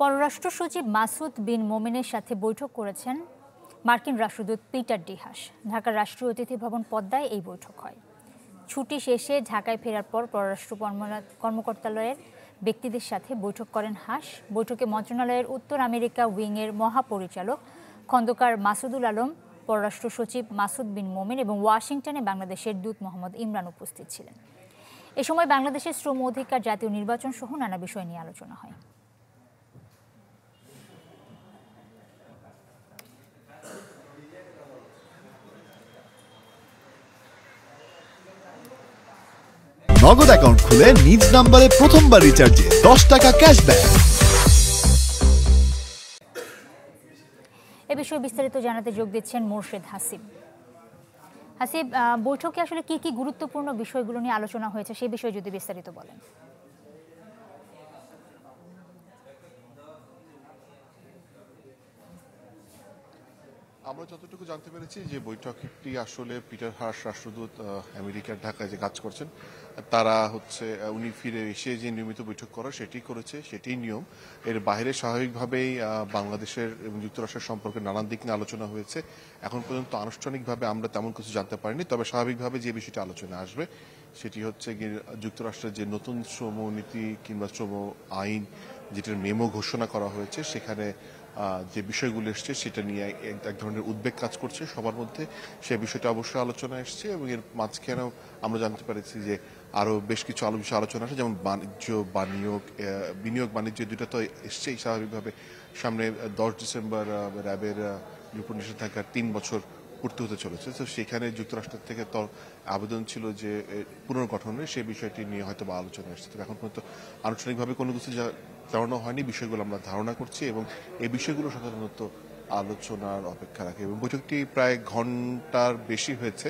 পররাষ্ট্র সচিব মাসুদ বিন মোমেনের সাথে বৈঠক করেছেন মার্কিন রাষ্ট্রদূত পিটার ডিহাস ঢাকার রাষ্ট্রীয় অতিথি ভবন পদ্মায় এই বৈঠক হয় ছুটি শেষে ঢাকায় ফেরার পর পররাষ্ট্র কর্মকর্তালয়ের ব্যক্তিদের সাথে বৈঠক করেন হাস বৈঠকে মন্ত্রণালয়ের উত্তর আমেরিকা উইংয়ের মহাপরিচালক খন্দকার মাসুদুল আলম পররাষ্ট্র সচিব মাসুদ বিন মোমিন এবং ওয়াশিংটনে বাংলাদেশের দূত মোহাম্মদ ইমরান উপস্থিত ছিলেন এ সময় বাংলাদেশের শ্রম অধিকার জাতীয় নির্বাচন সহ নানা বিষয় নিয়ে আলোচনা হয় নগদ অ্যাকাউন্ট খুলে নিজ নাম্বারে প্রথমবার রিচার্জে দশ টাকা ক্যাশব্যাক এ বিষয়ে বিস্তারিত জানাতে যোগ দিচ্ছেন মোর্শেদ হাসিব হাসিব বৈঠকে আসলে কি কি গুরুত্বপূর্ণ বিষয়গুলো নিয়ে আলোচনা হয়েছে সেই বিষয়ে যদি বিস্তারিত বলেন আমরা যতটুকু জানতে পেরেছি যে বৈঠকটি আসলে পিটার হার্স রাষ্ট্রদূত আমেরিকার ঢাকায় যে কাজ করছেন তারা হচ্ছে উনি ফিরে এসে যে নিয়মিত বৈঠক করা সেটি করেছে সেটি নিয়ম এর বাইরে স্বাভাবিকভাবেই বাংলাদেশের এবং যুক্তরাষ্ট্রের সম্পর্কে নানান দিক নিয়ে আলোচনা হয়েছে এখন পর্যন্ত আনুষ্ঠানিকভাবে আমরা তেমন কিছু জানতে পারিনি তবে স্বাভাবিকভাবে যে বিষয়টি আলোচনা আসবে সেটি হচ্ছে যুক্তরাষ্ট্রের যে নতুন শ্রম নীতি কিংবা শ্রম আইন যেটার মেমো ঘোষণা করা হয়েছে সেখানে যে বিষয়গুলো এসছে সেটা নিয়ে এক ধরনের উদ্বেগ কাজ করছে সবার মধ্যে সে বিষয়টা অবশ্যই আলোচনা এসছে এবং এর মাঝখানেও আমরা জানতে পেরেছি যে আরও বেশ কিছু আলো বিষয়ে আলোচনা আছে যেমন বাণিজ্য বানিয়োগ বিনিয়োগ বাণিজ্য দুটা তো এসছেই স্বাভাবিকভাবে সামনে দশ ডিসেম্বর র্যাবের উপর নিষেধাজ্ঞার তিন বছর পূর্তি হতে চলেছে তো সেখানে যুক্তরাষ্ট্রের থেকে তো আবেদন ছিল যে পুনর্গঠনের সেই বিষয়টি নিয়ে হয়তো বা আলোচনা এসেছে এখন পর্যন্ত আনুষ্ঠানিকভাবে কোনো কিছু যা ধারণা হয়নি বিষয়গুলো আমরা ধারণা করছি এবং এই বিষয়গুলো সাধারণত আলোচনার অপেক্ষা রাখে এবং বৈঠকটি প্রায় ঘন্টার বেশি হয়েছে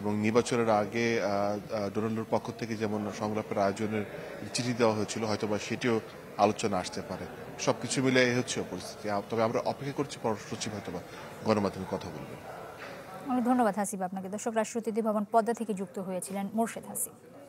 এবং নির্বাচনের আগে ডোনাল্ডোর পক্ষ থেকে যেমন সংলাপের আয়োজনের চিঠি দেওয়া হয়েছিল হয়তোবা সেটিও আলোচনা আসতে পারে সব কিছু মিলে এই হচ্ছে পরিস্থিতি তবে আমরা অপেক্ষা করছি পররাষ্ট্র হয়তোবা গণমাধ্যমে কথা বলবেন অনেক ধন্যবাদ হাসিব আপনাকে দর্শক রাষ্ট্রপতি ভবন পদ্মা থেকে যুক্ত হয়েছিলেন মোর্শেদ হাসিব